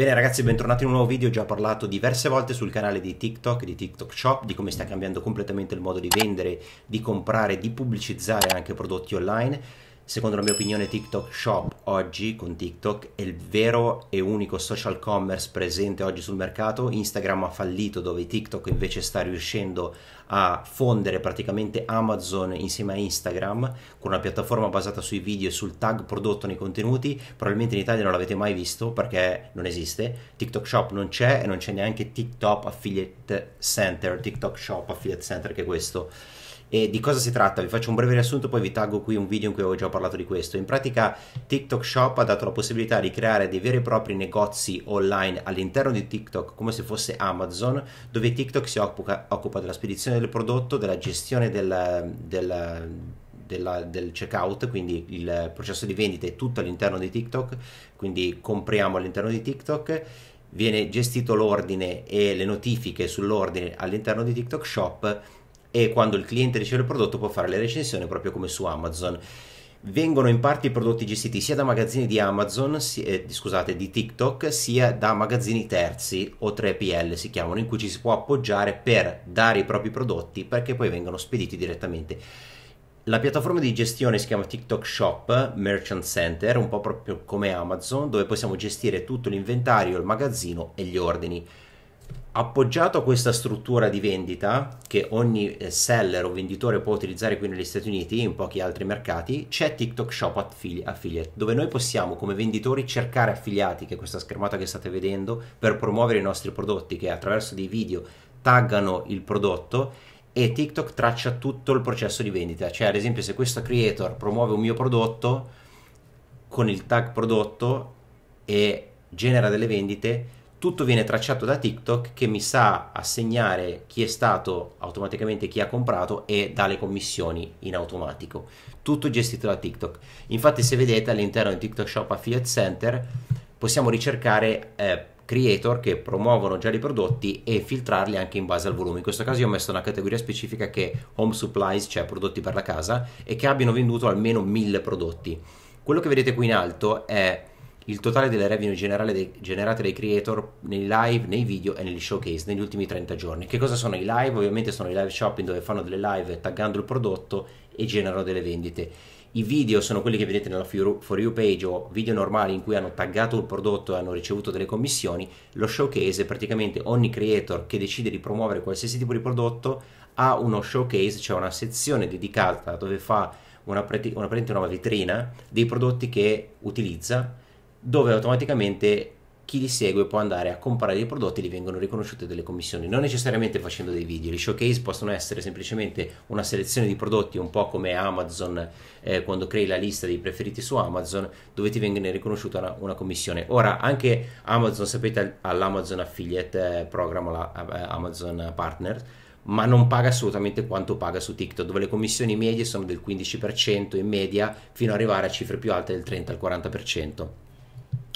Bene ragazzi, bentornati in un nuovo video, ho già parlato diverse volte sul canale di TikTok, di TikTok Shop, di come sta cambiando completamente il modo di vendere, di comprare, di pubblicizzare anche prodotti online secondo la mia opinione TikTok Shop oggi con TikTok è il vero e unico social commerce presente oggi sul mercato, Instagram ha fallito dove TikTok invece sta riuscendo a fondere praticamente Amazon insieme a Instagram con una piattaforma basata sui video e sul tag prodotto nei contenuti, probabilmente in Italia non l'avete mai visto perché non esiste, TikTok Shop non c'è e non c'è neanche TikTok Affiliate Center, TikTok Shop Affiliate Center che è questo e di cosa si tratta? Vi faccio un breve riassunto, poi vi taggo qui un video in cui avevo già parlato di questo. In pratica TikTok Shop ha dato la possibilità di creare dei veri e propri negozi online all'interno di TikTok, come se fosse Amazon, dove TikTok si occupa, occupa della spedizione del prodotto, della gestione del, del della, del checkout, quindi il processo di vendita è tutto all'interno di TikTok, quindi compriamo all'interno di TikTok, viene gestito l'ordine e le notifiche sull'ordine all'interno di TikTok Shop e quando il cliente riceve il prodotto può fare le recensioni proprio come su Amazon. Vengono in parte i prodotti gestiti sia da magazzini di Amazon, eh, scusate, di TikTok, sia da magazzini terzi o 3PL si chiamano, in cui ci si può appoggiare per dare i propri prodotti perché poi vengono spediti direttamente. La piattaforma di gestione si chiama TikTok Shop Merchant Center, un po' proprio come Amazon, dove possiamo gestire tutto l'inventario, il magazzino e gli ordini appoggiato a questa struttura di vendita che ogni eh, seller o venditore può utilizzare qui negli Stati Uniti e in pochi altri mercati, c'è TikTok Shop Affiliate, dove noi possiamo come venditori cercare affiliati, che è questa schermata che state vedendo, per promuovere i nostri prodotti, che attraverso dei video taggano il prodotto e TikTok traccia tutto il processo di vendita. Cioè, ad esempio, se questo creator promuove un mio prodotto con il tag prodotto e genera delle vendite, tutto viene tracciato da TikTok che mi sa assegnare chi è stato automaticamente chi ha comprato e dà le commissioni in automatico. Tutto gestito da TikTok. Infatti se vedete all'interno di TikTok Shop Affiliate Center possiamo ricercare eh, creator che promuovono già dei prodotti e filtrarli anche in base al volume. In questo caso io ho messo una categoria specifica che è home supplies, cioè prodotti per la casa e che abbiano venduto almeno 1000 prodotti. Quello che vedete qui in alto è il totale delle revenue de- generate dai creator nei live, nei video e negli showcase negli ultimi 30 giorni. Che cosa sono i live? Ovviamente sono i live shopping dove fanno delle live taggando il prodotto e generano delle vendite. I video sono quelli che vedete nella For You page o video normali in cui hanno taggato il prodotto e hanno ricevuto delle commissioni. Lo showcase è praticamente ogni creator che decide di promuovere qualsiasi tipo di prodotto ha uno showcase, cioè una sezione dedicata dove fa una, pre- una, pre- una vitrina dei prodotti che utilizza dove automaticamente chi li segue può andare a comprare dei prodotti e gli vengono riconosciute delle commissioni, non necessariamente facendo dei video, gli showcase possono essere semplicemente una selezione di prodotti, un po' come Amazon, eh, quando crei la lista dei preferiti su Amazon, dove ti viene riconosciuta una, una commissione. Ora, anche Amazon, sapete, ha l'Amazon Affiliate eh, Program, la, eh, Amazon Partner, ma non paga assolutamente quanto paga su TikTok, dove le commissioni medie sono del 15% in media, fino ad arrivare a cifre più alte del 30 al 40%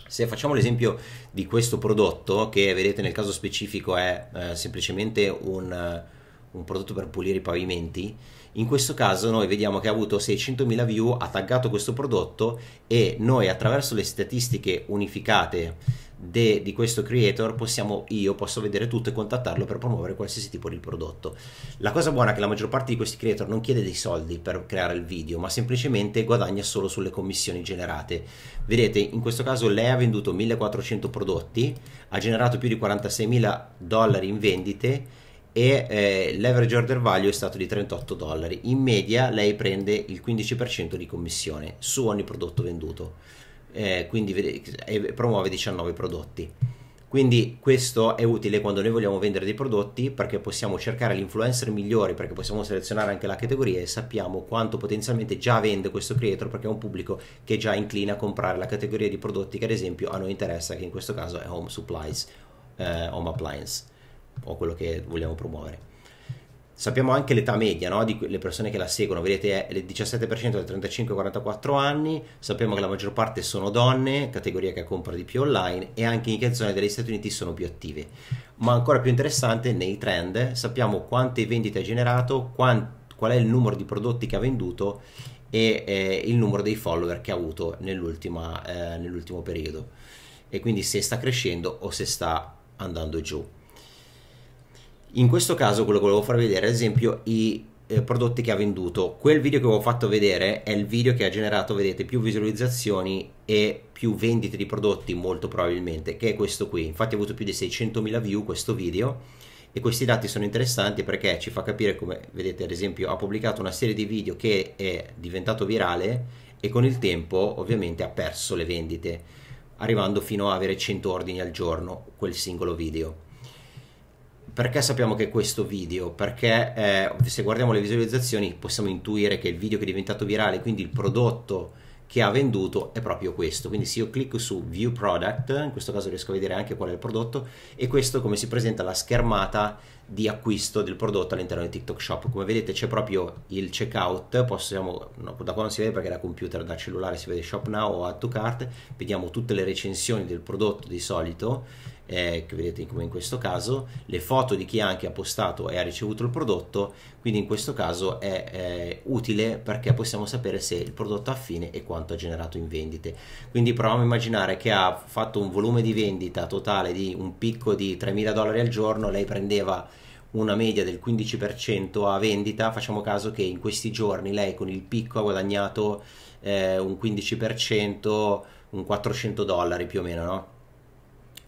se facciamo l'esempio di questo prodotto che vedete nel caso specifico è eh, semplicemente un eh, un prodotto per pulire i pavimenti. In questo caso noi vediamo che ha avuto 600.000 view, ha taggato questo prodotto e noi attraverso le statistiche unificate de, di questo creator possiamo, io posso vedere tutto e contattarlo per promuovere qualsiasi tipo di prodotto. La cosa buona è che la maggior parte di questi creator non chiede dei soldi per creare il video, ma semplicemente guadagna solo sulle commissioni generate. Vedete, in questo caso lei ha venduto 1400 prodotti, ha generato più di 46.000 dollari in vendite e eh, l'average order value è stato di 38 dollari. In media lei prende il 15% di commissione su ogni prodotto venduto, eh, quindi vede- promuove 19 prodotti. Quindi questo è utile quando noi vogliamo vendere dei prodotti perché possiamo cercare l'influencer migliore, perché possiamo selezionare anche la categoria e sappiamo quanto potenzialmente già vende questo creator perché è un pubblico che già inclina a comprare la categoria di prodotti che ad esempio a noi interessa, che in questo caso è home supplies, eh, home appliance o quello che vogliamo promuovere. Sappiamo anche l'età media no? delle persone che la seguono, vedete è il 17% è 35-44 anni, sappiamo che la maggior parte sono donne, categoria che compra di più online e anche in che zone degli Stati Uniti sono più attive. Ma ancora più interessante nei trend, sappiamo quante vendite ha generato, qual è il numero di prodotti che ha venduto e eh, il numero dei follower che ha avuto eh, nell'ultimo periodo e quindi se sta crescendo o se sta andando giù. In questo caso quello che volevo far vedere, ad esempio, i eh, prodotti che ha venduto. Quel video che vi ho fatto vedere è il video che ha generato, vedete, più visualizzazioni e più vendite di prodotti, molto probabilmente, che è questo qui. Infatti ha avuto più di 600.000 view questo video e questi dati sono interessanti perché ci fa capire come, vedete, ad esempio, ha pubblicato una serie di video che è diventato virale e con il tempo ovviamente ha perso le vendite, arrivando fino a avere 100 ordini al giorno quel singolo video. Perché sappiamo che è questo video? Perché eh, se guardiamo le visualizzazioni possiamo intuire che il video che è diventato virale, quindi il prodotto che ha venduto è proprio questo. Quindi se io clicco su View Product, in questo caso riesco a vedere anche qual è il prodotto e questo come si presenta la schermata di acquisto del prodotto all'interno di TikTok Shop. Come vedete c'è proprio il checkout, possiamo, no, da qua non si vede perché da computer, da cellulare si vede Shop Now o Add to Cart, vediamo tutte le recensioni del prodotto di solito eh, che vedete come in questo caso, le foto di chi anche ha postato e ha ricevuto il prodotto, quindi in questo caso è eh, utile perché possiamo sapere se il prodotto ha fine e quanto ha generato in vendite. Quindi proviamo a immaginare che ha fatto un volume di vendita totale di un picco di 3.000 dollari al giorno, lei prendeva una media del 15% a vendita, facciamo caso che in questi giorni lei con il picco ha guadagnato eh, un 15%, un 400 dollari più o meno, no?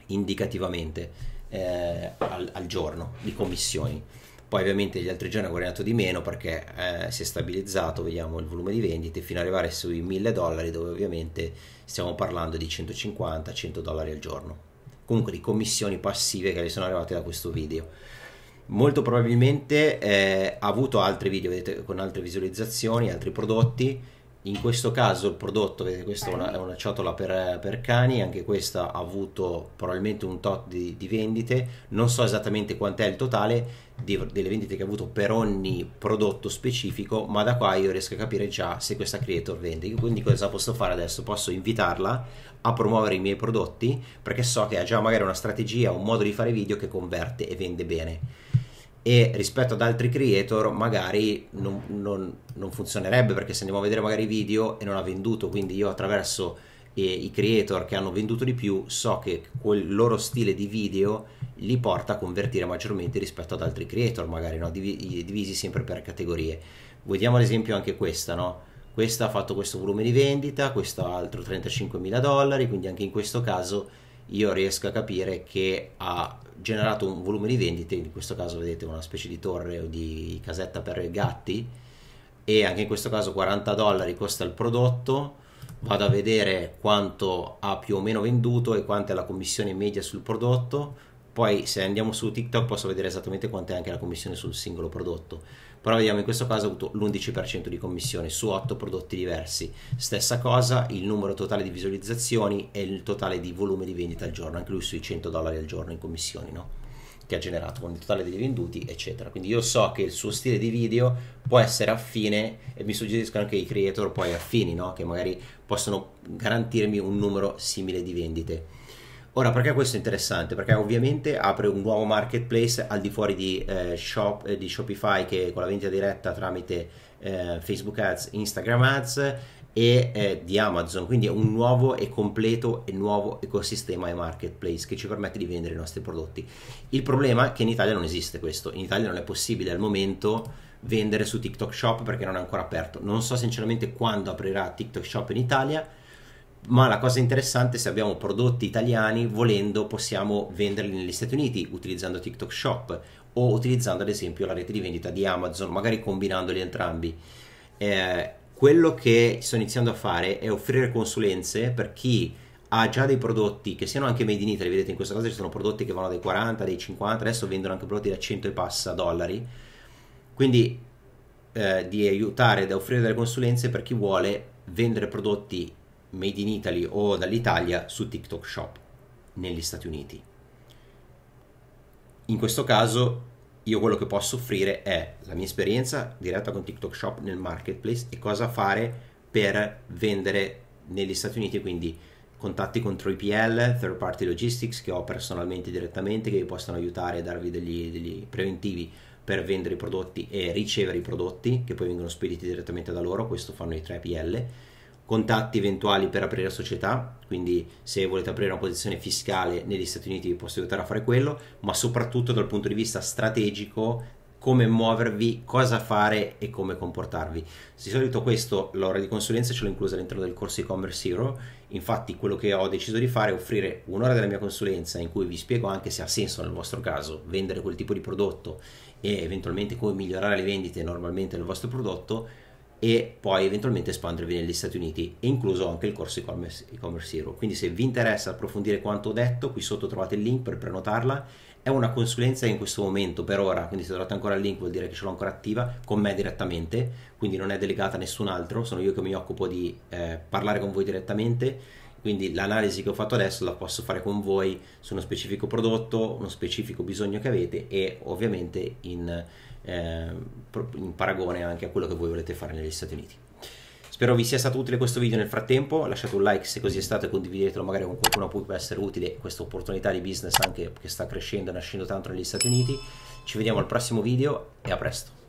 indicativamente eh, al, al, giorno di commissioni. Poi ovviamente gli altri giorni ha guadagnato di meno perché eh, si è stabilizzato, vediamo il volume di vendite, fino ad arrivare sui 1000 dollari dove ovviamente stiamo parlando di 150-100 dollari al giorno. Comunque di commissioni passive che le sono arrivate da questo video molto probabilmente eh, ha avuto altri video vedete, con altre visualizzazioni, altri prodotti in questo caso il prodotto, vedete questa è una, è una ciotola per, per, cani, anche questa ha avuto probabilmente un tot di, di vendite, non so esattamente quant'è il totale di, delle vendite che ha avuto per ogni prodotto specifico, ma da qua io riesco a capire già se questa creator vende. Quindi cosa posso fare adesso? Posso invitarla a promuovere i miei prodotti perché so che ha già magari una strategia, un modo di fare video che converte e vende bene e rispetto ad altri creator magari non, non, non, funzionerebbe perché se andiamo a vedere magari video e non ha venduto quindi io attraverso eh, i creator che hanno venduto di più so che quel loro stile di video li porta a convertire maggiormente rispetto ad altri creator magari no? Div- divisi sempre per categorie vediamo ad esempio anche questa no? questa ha fatto questo volume di vendita questo altro 35 mila dollari quindi anche in questo caso io riesco a capire che ha generato un volume di vendite, in questo caso vedete una specie di torre o di casetta per gatti e anche in questo caso 40 dollari costa il prodotto, vado a vedere quanto ha più o meno venduto e quanta è la commissione media sul prodotto, poi se andiamo su TikTok posso vedere esattamente quanto è anche la commissione sul singolo prodotto. Però vediamo in questo caso ho avuto l'11% di commissione su 8 prodotti diversi. Stessa cosa, il numero totale di visualizzazioni e il totale di volume di vendita al giorno, anche lui sui 100 dollari al giorno in commissioni, no? che ha generato con il totale dei venduti, eccetera. Quindi io so che il suo stile di video può essere affine e mi suggeriscono anche i creator poi affini, no? che magari possono garantirmi un numero simile di vendite. Ora, perché questo è interessante? Perché ovviamente apre un nuovo marketplace al di fuori di, eh, Shop, eh, di Shopify che con la vendita diretta tramite eh, Facebook Ads, Instagram Ads e eh, di Amazon, quindi è un nuovo e completo e nuovo ecosistema e marketplace che ci permette di vendere i nostri prodotti. Il problema è che in Italia non esiste questo, in Italia non è possibile al momento vendere su TikTok Shop perché non è ancora aperto. Non so sinceramente quando aprirà TikTok Shop in Italia ma la cosa interessante è se abbiamo prodotti italiani, volendo possiamo venderli negli Stati Uniti utilizzando TikTok Shop o utilizzando ad esempio la rete di vendita di Amazon, magari combinandoli entrambi. Eh, quello che sto iniziando a fare è offrire consulenze per chi ha già dei prodotti che siano anche made in Italy, vedete in questa cosa ci sono prodotti che vanno dai 40, dai 50, adesso vendono anche prodotti da 100 e passa dollari, quindi eh, di aiutare, da offrire delle consulenze per chi vuole vendere prodotti made in Italy o dall'Italia su TikTok Shop negli Stati Uniti. In questo caso io quello che posso offrire è la mia esperienza diretta con TikTok Shop nel marketplace e cosa fare per vendere negli Stati Uniti, quindi contatti contro IPL, third party logistics che ho personalmente direttamente che vi possono aiutare a darvi degli, degli preventivi per vendere i prodotti e ricevere i prodotti che poi vengono spediti direttamente da loro, questo fanno i 3PL contatti eventuali per aprire la società, quindi se volete aprire una posizione fiscale negli Stati Uniti vi posso aiutare a fare quello, ma soprattutto dal punto di vista strategico come muovervi, cosa fare e come comportarvi. Di solito questo, l'ora di consulenza ce l'ho inclusa all'interno del corso e-commerce hero, infatti quello che ho deciso di fare è offrire un'ora della mia consulenza in cui vi spiego anche se ha senso nel vostro caso vendere quel tipo di prodotto e eventualmente come migliorare le vendite normalmente del vostro prodotto e poi eventualmente espandervi negli Stati Uniti incluso anche il corso e-commerce, e-commerce Hero. Quindi se vi interessa approfondire quanto ho detto, qui sotto trovate il link per prenotarla. È una consulenza in questo momento, per ora, quindi se trovate ancora il link vuol dire che ce l'ho ancora attiva con me direttamente, quindi non è delegata a nessun altro, sono io che mi occupo di eh, parlare con voi direttamente quindi l'analisi che ho fatto adesso la posso fare con voi su uno specifico prodotto, uno specifico bisogno che avete e ovviamente in, eh, in paragone anche a quello che voi volete fare negli Stati Uniti. Spero vi sia stato utile questo video nel frattempo, lasciate un like se così è stato e condividetelo magari con qualcuno a cui può essere utile questa opportunità di business anche che sta crescendo e nascendo tanto negli Stati Uniti. Ci vediamo al prossimo video e a presto.